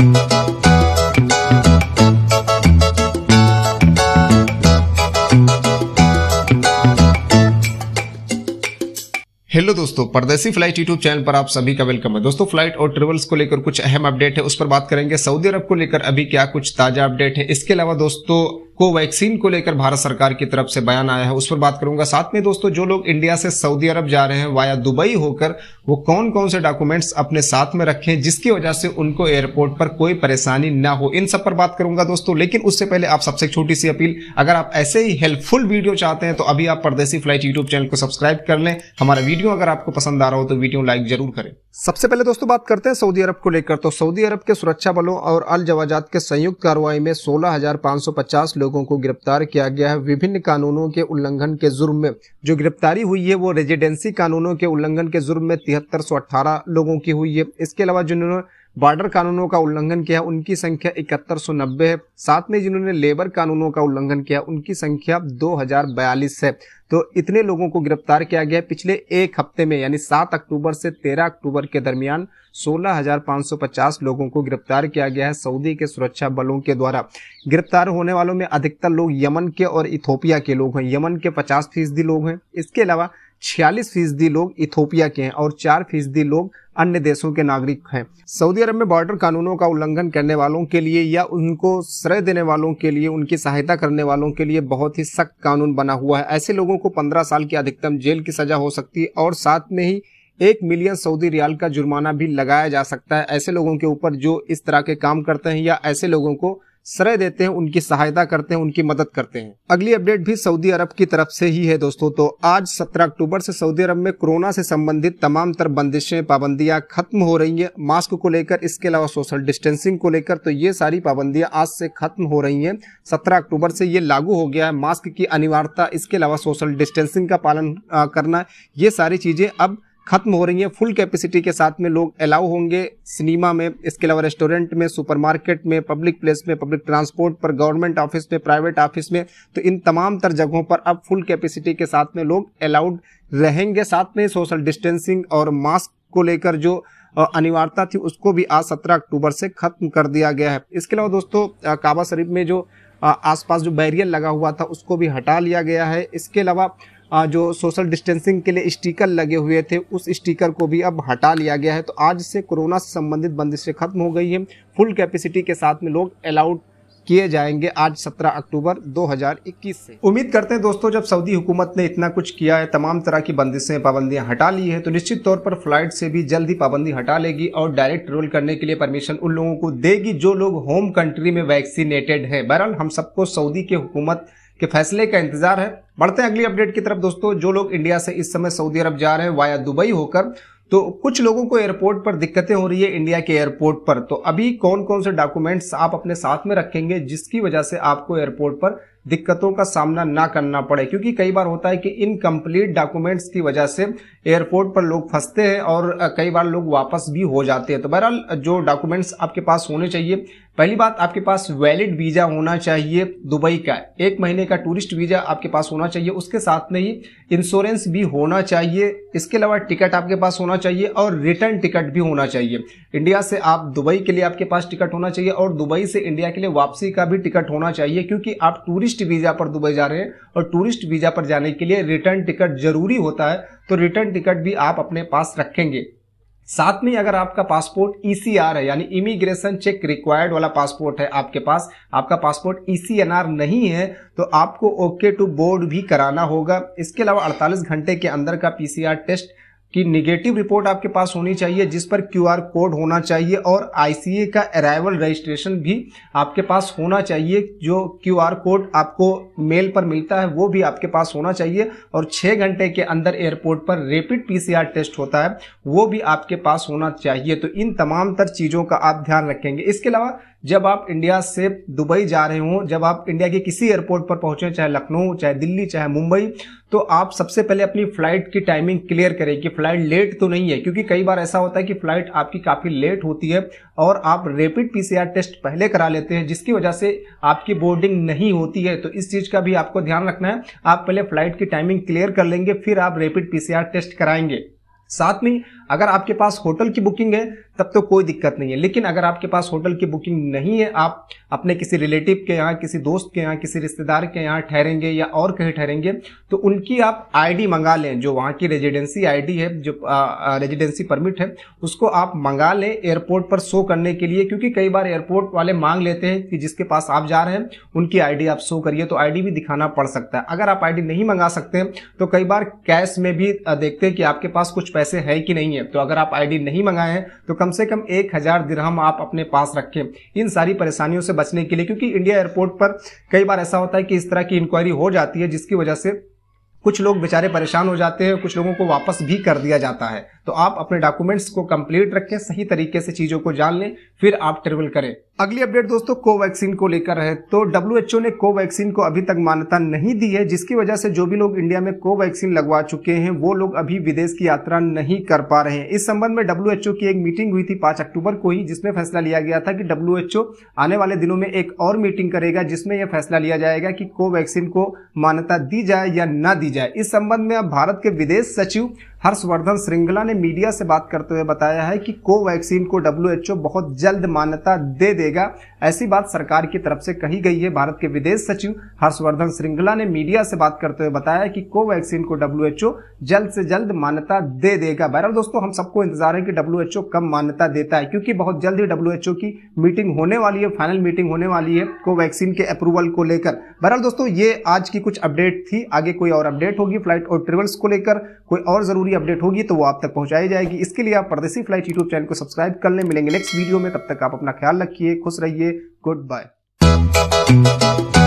hello दोस्तों परदेसी flight YouTube channel पर आप सभी का वेलकम है दोस्तों फ्लाइट और ट्रेवल्स को लेकर कुछ अहम अपडेट है उस पर बात करेंगे सऊदी अरब को लेकर अभी क्या कुछ ताजा अपडेट है इसके अलावा दोस्तों कोवैक्सीन को लेकर भारत सरकार की तरफ से बयान आया है उस पर बात करूंगा साथ में दोस्तों जो लोग इंडिया से सऊदी अरब जा रहे हैं वाया दुबई होकर वो कौन कौन से डॉक्यूमेंट्स अपने साथ में रखें जिसकी वजह से उनको एयरपोर्ट पर कोई परेशानी ना हो इन सब पर बात करूंगा दोस्तों लेकिन उससे पहले आप सबसे छोटी सी अपील अगर आप ऐसे ही हेल्पफुल वीडियो चाहते हैं तो अभी आप परदेसी फ्लाइट यूट्यूब चैनल को सब्सक्राइब कर लें हमारा वीडियो अगर आपको पसंद आ रहा हो तो वीडियो लाइक जरूर करें सबसे पहले दोस्तों बात करते हैं सऊदी अरब को लेकर तो सऊदी अरब के सुरक्षा बलों और अल जवाजात के संयुक्त कार्रवाई में 16,550 लोगों को गिरफ्तार किया गया है विभिन्न कानूनों के उल्लंघन के जुर्म में जो गिरफ्तारी हुई है वो रेजिडेंसी कानूनों के उल्लंघन के जुर्म में तिहत्तर लोगों की हुई है इसके अलावा जिन्होंने बॉर्डर कानूनों का उल्लंघन किया उनकी संख्या इकहत्तर सौ नब्बे है साथ में जिन्होंने लेबर कानूनों का उल्लंघन किया उनकी संख्या दो हजार बयालीस है तो इतने लोगों को गिरफ्तार किया गया पिछले एक हफ्ते में यानी सात अक्टूबर से तेरह अक्टूबर के दरमियान 16,550 लोगों को गिरफ्तार किया गया है सऊदी के सुरक्षा बलों के द्वारा गिरफ्तार होने वालों में अधिकतर लोग यमन के और इथोपिया के लोग हैं यमन के 50 फीसदी लोग हैं इसके अलावा छियालीस फीसदी लोग इथोपिया के हैं और चार फीसदी लोग अन्य देशों के नागरिक हैं सऊदी अरब में बॉर्डर कानूनों का उल्लंघन करने वालों के लिए या उनको श्रेय देने वालों के लिए उनकी सहायता करने वालों के लिए बहुत ही सख्त कानून बना हुआ है ऐसे लोगों को पंद्रह साल की अधिकतम जेल की सजा हो सकती है और साथ में ही एक मिलियन सऊदी रियाल का जुर्माना भी लगाया जा सकता है ऐसे लोगों के ऊपर जो इस तरह के काम करते हैं या ऐसे लोगों को श्रय देते हैं उनकी सहायता करते हैं उनकी मदद करते हैं अगली अपडेट भी सऊदी अरब की तरफ से ही है दोस्तों तो आज 17 अक्टूबर से सऊदी अरब में कोरोना से संबंधित तमाम तर बंदिशें पाबंदियां खत्म हो रही हैं मास्क को लेकर इसके अलावा सोशल डिस्टेंसिंग को लेकर तो ये सारी पाबंदियां आज से खत्म हो रही हैं सत्रह अक्टूबर से ये लागू हो गया है मास्क की अनिवार्यता इसके अलावा सोशल डिस्टेंसिंग का पालन करना ये सारी चीजें अब खत्म हो रही है फुल कैपेसिटी के साथ में लोग अलाउ होंगे सिनेमा में इसके अलावा रेस्टोरेंट में सुपरमार्केट में पब्लिक प्लेस में पब्लिक ट्रांसपोर्ट पर गवर्नमेंट ऑफिस में प्राइवेट ऑफिस में तो इन तमाम तर जगहों पर अब फुल कैपेसिटी के साथ में लोग अलाउड रहेंगे साथ में सोशल डिस्टेंसिंग और मास्क को लेकर जो अनिवार्यता थी उसको भी आज सत्रह अक्टूबर से खत्म कर दिया गया है इसके अलावा दोस्तों काबा शरीफ में जो आसपास जो बैरियर लगा हुआ था उसको भी हटा लिया गया है इसके अलावा जो सोशल डिस्टेंसिंग के लिए स्टिकर लगे हुए थे उस स्टिकर को भी अब हटा लिया गया है तो आज से कोरोना से संबंधित बंदिशें खत्म हो गई है फुल कैपेसिटी के साथ में लोग अलाउड किए जाएंगे आज 17 अक्टूबर 2021 से उम्मीद करते हैं दोस्तों जब सऊदी हुकूमत ने इतना कुछ किया है तमाम तरह की बंदिशें पाबंदियां हटा ली है तो निश्चित तौर पर फ्लाइट से भी जल्द ही पाबंदी हटा लेगी और डायरेक्ट रोल करने के लिए परमिशन उन लोगों को देगी जो लोग होम कंट्री में वैक्सीनेटेड है बहरहाल हम सबको सऊदी के हुकूमत के फैसले का इंतजार है बढ़ते हैं अगली अपडेट की तरफ दोस्तों जो लोग इंडिया से इस समय सऊदी अरब जा रहे हैं वाया दुबई होकर तो कुछ लोगों को एयरपोर्ट पर दिक्कतें हो रही है इंडिया के एयरपोर्ट पर तो अभी कौन कौन से डॉक्यूमेंट्स आप अपने साथ में रखेंगे जिसकी वजह से आपको एयरपोर्ट पर दिक्कतों का सामना ना करना पड़े क्योंकि कई बार होता है कि इनकम्प्लीट डॉक्यूमेंट्स की वजह से एयरपोर्ट पर लोग फंसते हैं और कई बार लोग वापस भी हो जाते हैं तो बहरहाल जो डॉक्यूमेंट्स आपके पास होने चाहिए पहली बात आपके पास वैलिड वीज़ा होना चाहिए दुबई का एक महीने का टूरिस्ट वीज़ा आपके पास होना चाहिए उसके साथ में ही इंश्योरेंस भी होना चाहिए इसके अलावा टिकट आपके पास होना चाहिए और रिटर्न टिकट भी होना चाहिए इंडिया से आप दुबई के लिए आपके पास टिकट होना चाहिए और दुबई से इंडिया के लिए वापसी का भी टिकट होना चाहिए क्योंकि आप टूरिस्ट वीज़ा पर दुबई जा रहे हैं और टूरिस्ट वीज़ा पर जाने के लिए रिटर्न टिकट जरूरी होता है तो रिटर्न टिकट भी आप अपने पास रखेंगे साथ में अगर आपका पासपोर्ट ईसीआर e है यानी इमिग्रेशन चेक रिक्वायर्ड वाला पासपोर्ट है आपके पास आपका पासपोर्ट ईसीएनआर e नहीं है तो आपको ओके टू बोर्ड भी कराना होगा इसके अलावा 48 घंटे के अंदर का पीसीआर टेस्ट कि निगेटिव रिपोर्ट आपके पास होनी चाहिए जिस पर क्यूआर कोड होना चाहिए और आईसीए का अराइवल रजिस्ट्रेशन भी आपके पास होना चाहिए जो क्यूआर कोड आपको मेल पर मिलता है वो भी आपके पास होना चाहिए और छः घंटे के अंदर एयरपोर्ट पर रेपिड पीसीआर टेस्ट होता है वो भी आपके पास होना चाहिए तो इन तमाम तर चीज़ों का आप ध्यान रखेंगे इसके अलावा जब आप इंडिया से दुबई जा रहे हो जब आप इंडिया के किसी एयरपोर्ट पर पहुंचे चाहे लखनऊ चाहे दिल्ली चाहे मुंबई तो आप सबसे पहले अपनी फ्लाइट की टाइमिंग क्लियर करें कि फ्लाइट लेट तो नहीं है क्योंकि कई बार ऐसा होता है कि फ्लाइट आपकी काफ़ी लेट होती है और आप रेपिड पीसीआर टेस्ट पहले करा लेते हैं जिसकी वजह से आपकी बोर्डिंग नहीं होती है तो इस चीज़ का भी आपको ध्यान रखना है आप पहले फ्लाइट की टाइमिंग क्लियर कर लेंगे फिर आप रेपिड पीसीआर टेस्ट कराएंगे साथ में अगर आपके पास होटल की बुकिंग है तब तो कोई दिक्कत नहीं है लेकिन अगर आपके पास होटल की बुकिंग नहीं है आप अपने किसी रिलेटिव के यहाँ किसी दोस्त के यहाँ किसी रिश्तेदार के यहाँ ठहरेंगे या और कहीं ठहरेंगे तो उनकी आप आईडी मंगा लें जो वहाँ की रेजिडेंसी आईडी है जो रेजिडेंसी परमिट है उसको आप मंगा लें एयरपोर्ट पर शो करने के लिए क्योंकि कई बार एयरपोर्ट वाले मांग लेते हैं कि जिसके पास आप जा रहे हैं उनकी आई आप शो करिए तो आई भी दिखाना पड़ सकता है अगर आप आई नहीं मंगा सकते तो कई बार कैश में भी देखते हैं कि आपके पास कुछ पैसे है कि नहीं है है तो अगर आप आईडी नहीं मंगाए हैं तो कम से कम एक हजार दिरहम आप अपने पास रखें इन सारी परेशानियों से बचने के लिए क्योंकि इंडिया एयरपोर्ट पर कई बार ऐसा होता है कि इस तरह की इंक्वायरी हो जाती है जिसकी वजह से कुछ लोग बेचारे परेशान हो जाते हैं कुछ लोगों को वापस भी कर दिया जाता है तो आप अपने डॉक्यूमेंट्स को कंप्लीट रखें सही तरीके से चीज़ों को जान लें फिर आप ट्रेवल करें अगली अपडेट दोस्तों कोवैक्सीन को लेकर है तो डब्ल्यूएचओ ने कोवैक्सीन को अभी तक मान्यता नहीं दी है जिसकी वजह से जो भी लोग इंडिया में कोवैक्सीन लगवा चुके हैं वो लोग अभी विदेश की यात्रा नहीं कर पा रहे हैं इस संबंध में डब्ल्यूएचओ की एक मीटिंग हुई थी पांच अक्टूबर को ही जिसमें फैसला लिया गया था कि ओ आने वाले दिनों में एक और मीटिंग करेगा जिसमें यह फैसला लिया जाएगा कि कोवैक्सीन को मान्यता दी जाए या न दी जाए इस संबंध में अब भारत के विदेश सचिव हर्षवर्धन श्रृंगला ने मीडिया से बात करते हुए बताया है कि कोवैक्सीन को डब्ल्यू ओ बहुत जल्द मान्यता दे देगा ऐसी बात सरकार की तरफ से कही गई है भारत के विदेश सचिव हर्षवर्धन श्रृंगला ने मीडिया से बात करते हुए बताया कि कोवैक्सीन को ओ जल्द से जल्द मान्यता दे देगा बहरहाल दोस्तों हम सबको इंतजार है कि ओ कब मान्यता देता है क्योंकि बहुत जल्द ही डब्ल्यूएचओ की मीटिंग होने वाली है फाइनल मीटिंग होने वाली है कोवैक्सीन के अप्रूवल को लेकर बहरहाल दोस्तों ये आज की कुछ अपडेट थी आगे कोई और अपडेट होगी फ्लाइट और ट्रेवल्स को लेकर कोई और जरूरी पूरी अपडेट होगी तो वो आप तक पहुंचाई जाएगी इसके लिए आप परदेसी फ्लाइट यूट्यूब चैनल को सब्सक्राइब कर ले मिलेंगे नेक्स्ट वीडियो में तब तक आप अपना ख्याल रखिए खुश रहिए गुड बाय